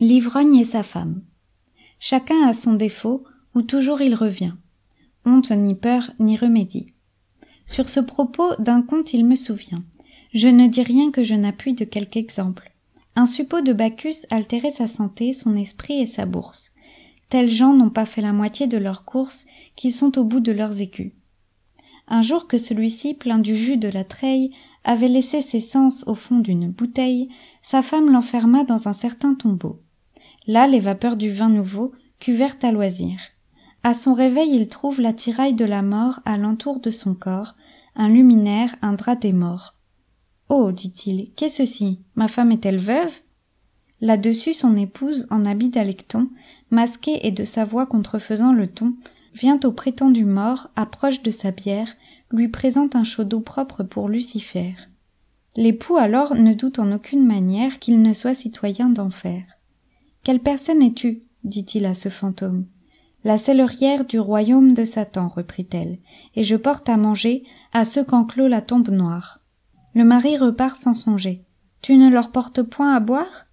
L'ivrogne et sa femme. Chacun a son défaut, ou toujours il revient. Honte ni peur ni remédie. Sur ce propos, d'un conte il me souvient. Je ne dis rien que je n'appuie de quelque exemple. Un suppôt de Bacchus altérait sa santé, son esprit et sa bourse. Tels gens n'ont pas fait la moitié de leur course, qu'ils sont au bout de leurs écus. Un jour que celui-ci, plein du jus de la treille, avait laissé ses sens au fond d'une bouteille, sa femme l'enferma dans un certain tombeau là les vapeurs du vin nouveau cuvèrent à loisir. À son réveil, il trouve l'attirail de la mort à l'entour de son corps, un luminaire, un drap des morts. Oh, dit-il, qu'est ceci Ma femme est-elle veuve Là-dessus, son épouse, en habit d'alecton, masquée et de sa voix contrefaisant le ton, vient au prétendu mort, approche de sa bière, lui présente un chaud d'eau propre pour Lucifer. L'époux alors ne doute en aucune manière qu'il ne soit citoyen d'enfer. Quelle personne es-tu dit-il à ce fantôme. La cellurière du royaume de Satan, reprit-elle, et je porte à manger à ceux qu'enclos la tombe noire. Le mari repart sans songer. Tu ne leur portes point à boire